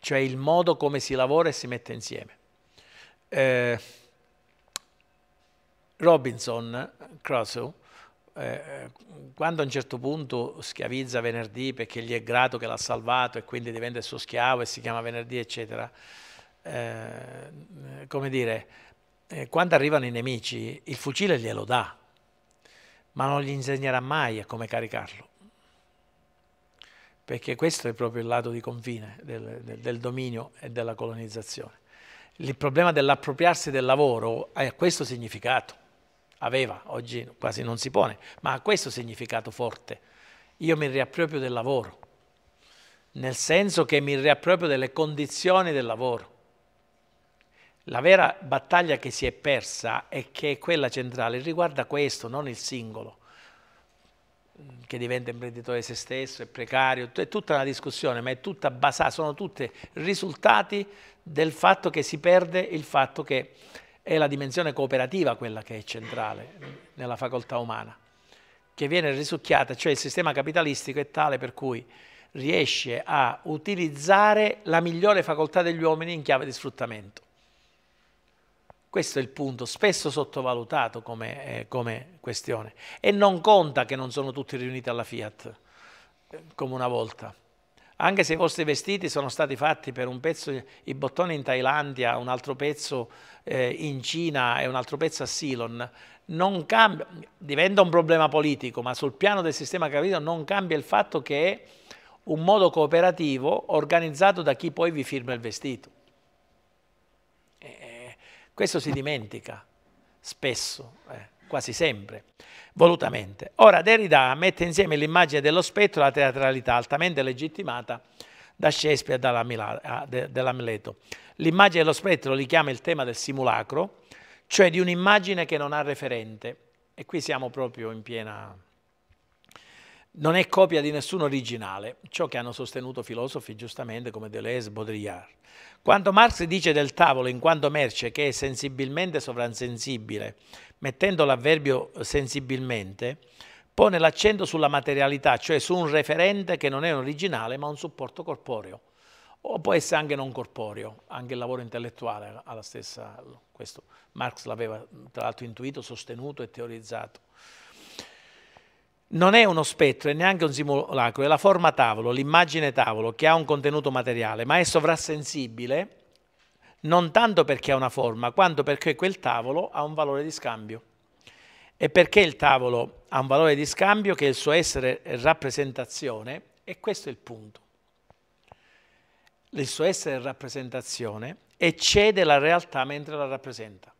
cioè il modo come si lavora e si mette insieme. Eh, Robinson, Crusoe, eh, eh, quando a un certo punto schiavizza venerdì perché gli è grato che l'ha salvato e quindi diventa il suo schiavo e si chiama venerdì, eccetera, eh, come dire, eh, quando arrivano i nemici il fucile glielo dà, ma non gli insegnerà mai a come caricarlo. Perché questo è proprio il lato di confine del, del, del dominio e della colonizzazione. Il problema dell'appropriarsi del lavoro ha questo significato aveva, oggi quasi non si pone, ma ha questo significato forte. Io mi riapproprio del lavoro, nel senso che mi riapproprio delle condizioni del lavoro. La vera battaglia che si è persa e che è quella centrale riguarda questo, non il singolo, che diventa imprenditore se stesso, è precario, è tutta una discussione, ma è tutta basata, sono tutti risultati del fatto che si perde il fatto che è la dimensione cooperativa quella che è centrale nella facoltà umana, che viene risucchiata, cioè il sistema capitalistico è tale per cui riesce a utilizzare la migliore facoltà degli uomini in chiave di sfruttamento. Questo è il punto, spesso sottovalutato come, eh, come questione. E non conta che non sono tutti riuniti alla Fiat, eh, come una volta. Anche se i vostri vestiti sono stati fatti per un pezzo i bottoni in Thailandia, un altro pezzo eh, in Cina e un altro pezzo a Ceylon, non cambia, diventa un problema politico, ma sul piano del sistema capitalistico non cambia il fatto che è un modo cooperativo organizzato da chi poi vi firma il vestito. E, eh, questo si dimentica spesso. Eh quasi sempre, volutamente. Ora Derrida mette insieme l'immagine dello spettro e la teatralità altamente legittimata da Shakespeare e dall'Amleto. L'immagine dello spettro li chiama il tema del simulacro, cioè di un'immagine che non ha referente. E qui siamo proprio in piena... Non è copia di nessun originale, ciò che hanno sostenuto filosofi giustamente come Deleuze e Baudrillard. Quando Marx dice del tavolo in quanto merce che è sensibilmente sovransensibile mettendo l'avverbio eh, sensibilmente, pone l'accento sulla materialità, cioè su un referente che non è un originale ma un supporto corporeo, o può essere anche non corporeo, anche il lavoro intellettuale ha la stessa, questo Marx l'aveva tra l'altro intuito, sostenuto e teorizzato. Non è uno spettro, è neanche un simulacro, è la forma tavolo, l'immagine tavolo che ha un contenuto materiale, ma è sovrasensibile non tanto perché ha una forma, quanto perché quel tavolo ha un valore di scambio. E perché il tavolo ha un valore di scambio che il suo essere è rappresentazione, e questo è il punto. Il suo essere è rappresentazione eccede la realtà mentre la rappresenta.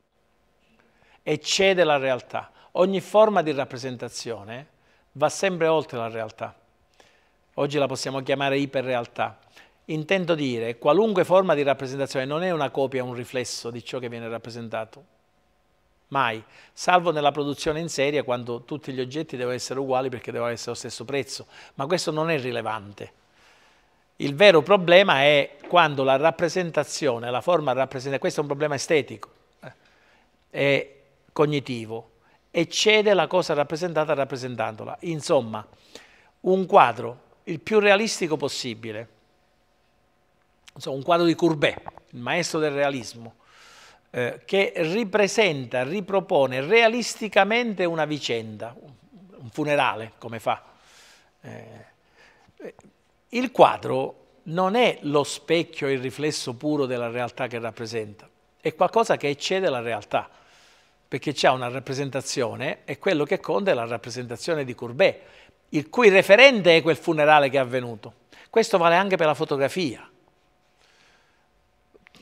Eccede la realtà. Ogni forma di rappresentazione va sempre oltre la realtà. Oggi la possiamo chiamare iperrealtà, Intendo dire, qualunque forma di rappresentazione non è una copia, un riflesso di ciò che viene rappresentato. Mai. Salvo nella produzione in serie, quando tutti gli oggetti devono essere uguali perché devono essere allo stesso prezzo. Ma questo non è rilevante. Il vero problema è quando la rappresentazione, la forma rappresentata, questo è un problema estetico, eh, è cognitivo, eccede la cosa rappresentata rappresentandola. Insomma, un quadro il più realistico possibile, so, un quadro di Courbet, il maestro del realismo, eh, che ripresenta, ripropone realisticamente una vicenda, un funerale, come fa. Eh, il quadro non è lo specchio, il riflesso puro della realtà che rappresenta, è qualcosa che eccede la realtà, perché c'è una rappresentazione e quello che conta è la rappresentazione di Courbet, il cui referente è quel funerale che è avvenuto. Questo vale anche per la fotografia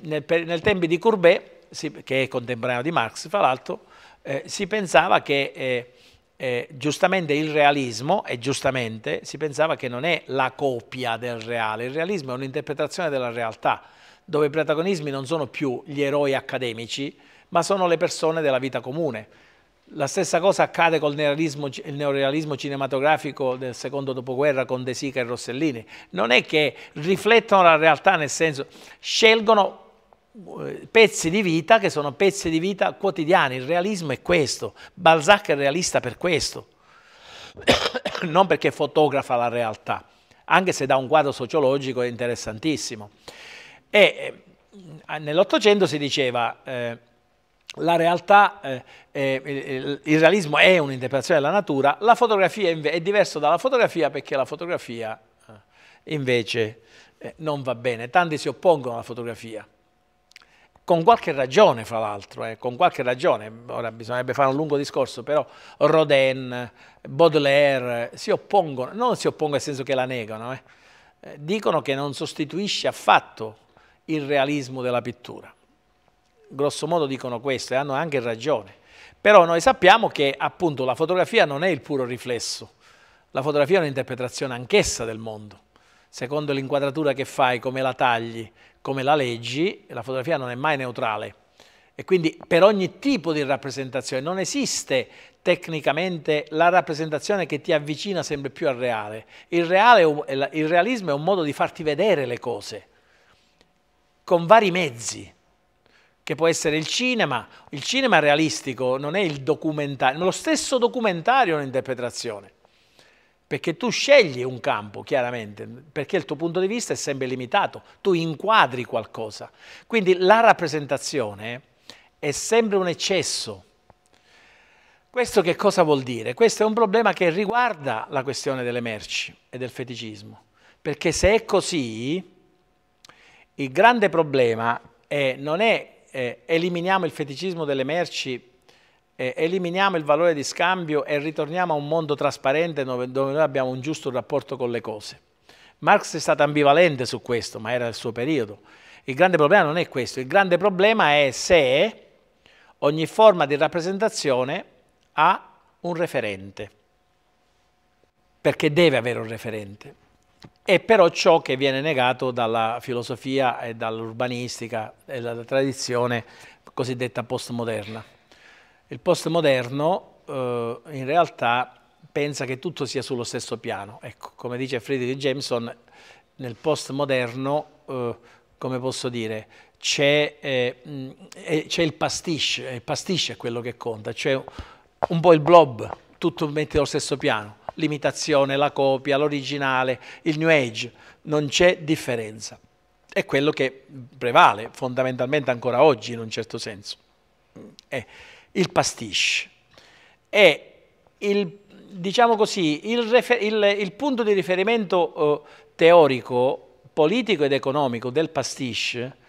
nel, nel tempo di Courbet, che è contemporaneo di Marx, fra l'altro, eh, si pensava che eh, eh, giustamente il realismo, e giustamente si pensava che non è la copia del reale, il realismo è un'interpretazione della realtà, dove i protagonismi non sono più gli eroi accademici, ma sono le persone della vita comune. La stessa cosa accade con il neorealismo, cinematografico del secondo dopoguerra con De Sica e Rossellini. Non è che riflettono la realtà nel senso, scelgono pezzi di vita che sono pezzi di vita quotidiani. Il realismo è questo. Balzac è realista per questo, non perché fotografa la realtà, anche se da un quadro sociologico è interessantissimo. E eh, nell'Ottocento si diceva... Eh, la realtà, eh, eh, il realismo è un'interpretazione della natura, la fotografia è diversa dalla fotografia perché la fotografia eh, invece eh, non va bene, tanti si oppongono alla fotografia con qualche ragione fra l'altro, eh, con qualche ragione, ora bisognerebbe fare un lungo discorso, però Rodin, Baudelaire eh, si oppongono, non si oppongono nel senso che la negano, eh, eh, dicono che non sostituisce affatto il realismo della pittura. Grosso modo dicono questo e hanno anche ragione. Però noi sappiamo che appunto la fotografia non è il puro riflesso, la fotografia è un'interpretazione anch'essa del mondo secondo l'inquadratura che fai, come la tagli, come la leggi, la fotografia non è mai neutrale. E quindi per ogni tipo di rappresentazione non esiste tecnicamente la rappresentazione che ti avvicina sempre più al reale. Il, reale, il realismo è un modo di farti vedere le cose con vari mezzi che può essere il cinema, il cinema realistico non è il documentario, lo stesso documentario è un'interpretazione. Perché tu scegli un campo, chiaramente, perché il tuo punto di vista è sempre limitato, tu inquadri qualcosa. Quindi la rappresentazione è sempre un eccesso. Questo che cosa vuol dire? Questo è un problema che riguarda la questione delle merci e del feticismo. Perché se è così, il grande problema è, non è eh, eliminiamo il feticismo delle merci eh, eliminiamo il valore di scambio e ritorniamo a un mondo trasparente dove, dove noi abbiamo un giusto rapporto con le cose. Marx è stato ambivalente su questo, ma era il suo periodo. Il grande problema non è questo, il grande problema è se ogni forma di rappresentazione ha un referente, perché deve avere un referente. È però ciò che viene negato dalla filosofia e dall'urbanistica e dalla tradizione cosiddetta postmoderna. Il postmoderno eh, in realtà pensa che tutto sia sullo stesso piano. Ecco, come dice Friedrich Jameson, nel postmoderno, eh, come posso dire, c'è, eh, eh il pastiche, il pastiche è quello che conta, cioè un po' il blob, tutto mette allo stesso piano, l'imitazione, la copia, l'originale, il new age, non c'è differenza. È quello che prevale fondamentalmente ancora oggi in un certo senso. Eh il pastiche. È il, diciamo così, il, il, il punto di riferimento eh, teorico, politico ed economico del pastiche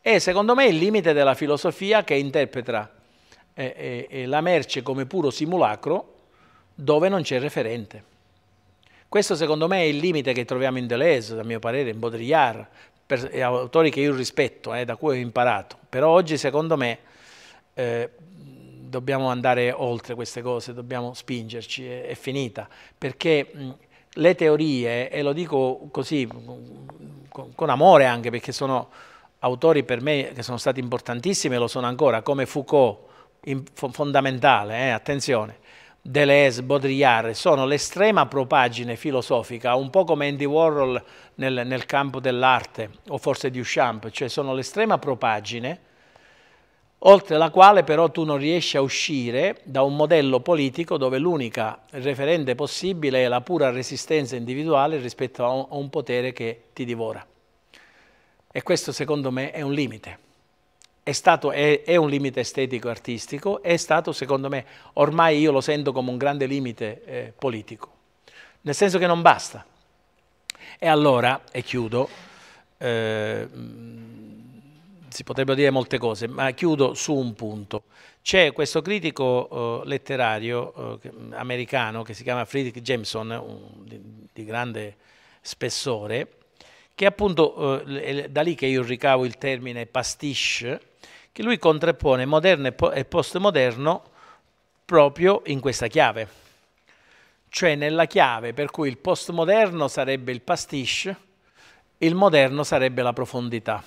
è secondo me il limite della filosofia che interpreta eh, eh, eh la merce come puro simulacro dove non c'è referente. Questo secondo me è il limite che troviamo in Deleuze, a mio parere, in Baudrillard, per, eh, autori che io rispetto, eh, da cui ho imparato. Però oggi secondo me dobbiamo andare oltre queste cose, dobbiamo spingerci, è, è finita, perché mh, le teorie, e lo dico così con, con amore anche perché sono autori per me che sono stati importantissimi e lo sono ancora, come Foucault, in, fondamentale, eh, attenzione, Deleuze, Baudrillard, sono l'estrema propagine filosofica, un po' come Andy Warhol nel, nel campo dell'arte, o forse Duchamp, cioè sono l'estrema propagine oltre la quale però tu non riesci a uscire da un modello politico dove l'unica referente possibile è la pura resistenza individuale rispetto a un, a un potere che ti divora. E questo secondo me è un limite. È, stato, è, è un limite estetico e artistico, è stato secondo me, ormai io lo sento come un grande limite eh, politico, nel senso che non basta. E allora, e chiudo, eh, si potrebbero dire molte cose, ma chiudo su un punto. C'è questo critico eh, letterario eh, americano che si chiama Friedrich Jameson, un, di, di, grande spessore, che appunto eh, è da lì che io ricavo il termine pastiche, che lui contrappone moderno e postmoderno proprio in questa chiave, cioè nella chiave per cui il postmoderno sarebbe il pastiche, il moderno sarebbe la profondità.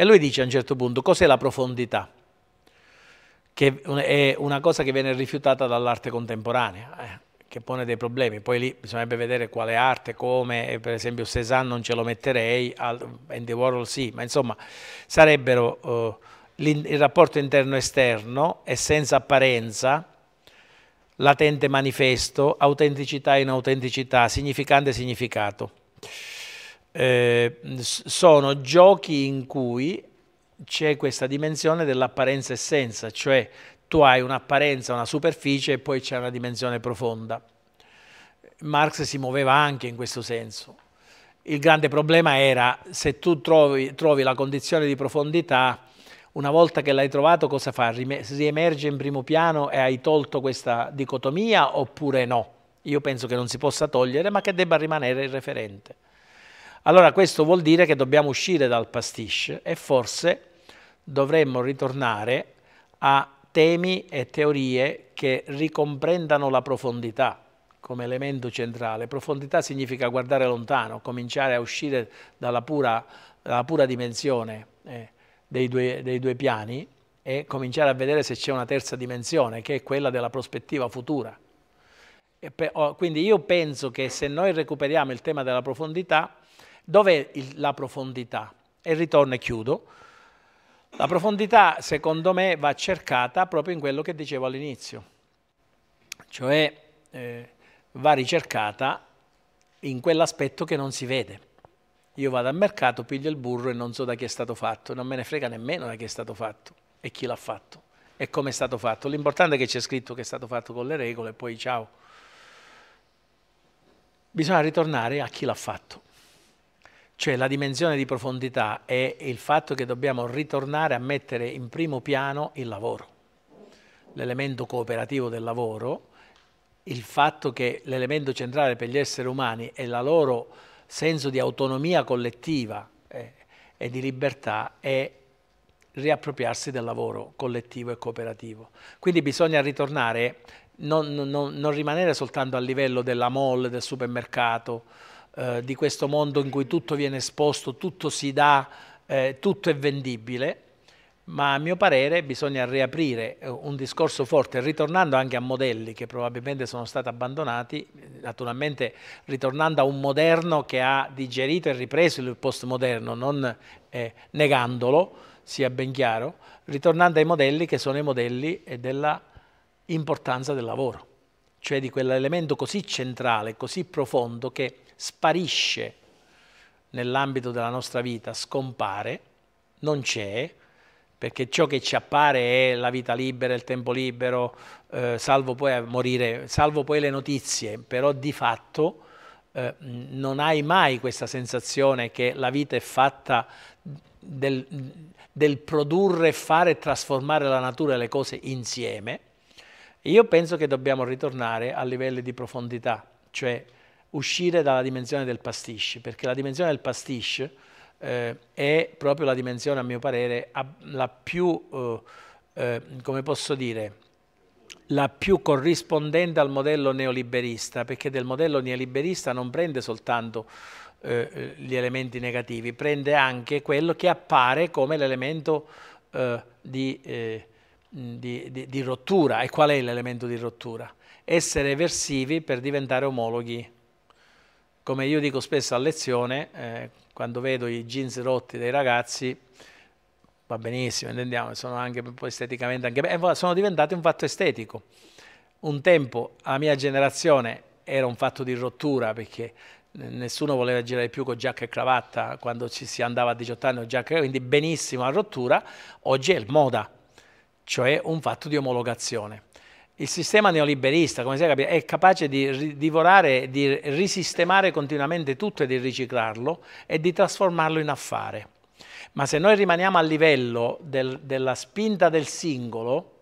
E lui dice a un certo punto, cos'è la profondità? Che è una cosa che viene rifiutata dall'arte contemporanea, eh, che pone dei problemi. Poi lì bisognerebbe vedere quale arte, come, per esempio Cézanne non ce lo metterei, Andy Warhol sì, ma insomma sarebbero eh, il rapporto interno-esterno e senza apparenza, latente manifesto, autenticità e inautenticità, significante significato eh, sono giochi in cui c'è questa dimensione dell'apparenza essenza, cioè tu hai un'apparenza, una superficie e poi c'è una dimensione profonda. Marx si muoveva anche in questo senso. Il grande problema era se tu trovi, trovi la condizione di profondità, una volta che l'hai trovato cosa fa? Riemerge in primo piano e hai tolto questa dicotomia oppure no? Io penso che non si possa togliere ma che debba rimanere il referente. Allora questo vuol dire che dobbiamo uscire dal pastiche e forse dovremmo ritornare a temi e teorie che ricomprendano la profondità come elemento centrale. Profondità significa guardare lontano, cominciare a uscire dalla pura, dalla pura dimensione eh, dei, due, dei due piani e cominciare a vedere se c'è una terza dimensione, che è quella della prospettiva futura. Per, oh, quindi io penso che se noi recuperiamo il tema della profondità, Dov'è la profondità? E ritorno e chiudo. La profondità, secondo me, va cercata proprio in quello che dicevo all'inizio, cioè eh, va ricercata in quell'aspetto che non si vede. Io vado al mercato, piglio il burro e non so da chi è stato fatto, non me ne frega nemmeno da chi è stato fatto e chi l'ha fatto e come è stato fatto. L'importante è che c'è scritto che è stato fatto con le regole e poi ciao. Bisogna ritornare a chi l'ha fatto. Cioè la dimensione di profondità è il fatto che dobbiamo ritornare a mettere in primo piano il lavoro, l'elemento cooperativo del lavoro, il fatto che l'elemento centrale per gli esseri umani è il loro senso di autonomia collettiva eh, e di libertà è riappropriarsi del lavoro collettivo e cooperativo. Quindi bisogna ritornare, non, non, non rimanere soltanto a livello della mall, del supermercato, eh, di questo mondo in cui tutto viene esposto, tutto si dà, eh, tutto è vendibile, ma a mio parere bisogna riaprire eh, un discorso forte, ritornando anche a modelli che probabilmente sono stati abbandonati, naturalmente ritornando a un moderno che ha digerito e ripreso il postmoderno, non eh, negandolo, sia ben chiaro, ritornando ai modelli che sono i modelli eh, della importanza del lavoro, cioè di quell'elemento così centrale, così profondo che sparisce nell'ambito della nostra vita, scompare, non c'è, perché ciò che ci appare è la vita libera, il tempo libero, eh, salvo poi morire, salvo poi le notizie, però di fatto eh, non hai mai questa sensazione che la vita è fatta del, del produrre, fare e trasformare la natura e le cose insieme. Io penso che dobbiamo ritornare a livelli di profondità, cioè uscire dalla dimensione del pastiche, perché la dimensione del pastiche eh, è proprio la dimensione, a mio parere, la più, eh, eh, come posso dire, la più corrispondente al modello neoliberista, perché del modello neoliberista non prende soltanto eh, eh, gli elementi negativi, prende anche quello che appare come l'elemento eh, di, di, di, di rottura. E qual è l'elemento di rottura? Essere eversivi per diventare omologhi come io dico spesso a lezione, eh, quando vedo i jeans rotti dei ragazzi, va benissimo, intendiamo, sono anche un po' esteticamente, anche, eh, sono diventati un fatto estetico. Un tempo, la mia generazione, era un fatto di rottura, perché nessuno voleva girare più con giacca e cravatta quando ci si andava a 18 anni con giacca e quindi benissimo a rottura, oggi è il moda, cioè un fatto di omologazione il sistema neoliberista, come si è capito, è capace di divorare, di risistemare continuamente tutto e di riciclarlo e di trasformarlo in affare. Ma se noi rimaniamo a livello del, della spinta del singolo,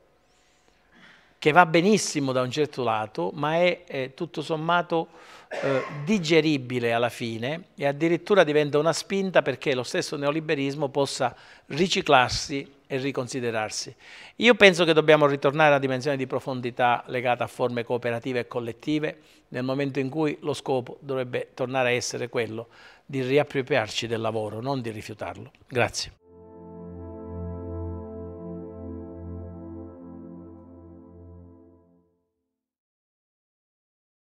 che va benissimo da un certo lato, ma è, è tutto sommato eh, digeribile alla fine e addirittura diventa una spinta perché lo stesso neoliberismo possa riciclarsi e riconsiderarsi. Io penso che dobbiamo ritornare alla dimensione di profondità legata a forme cooperative e collettive nel momento in cui lo scopo dovrebbe tornare a essere quello di riappropriarci del lavoro, non di rifiutarlo. Grazie.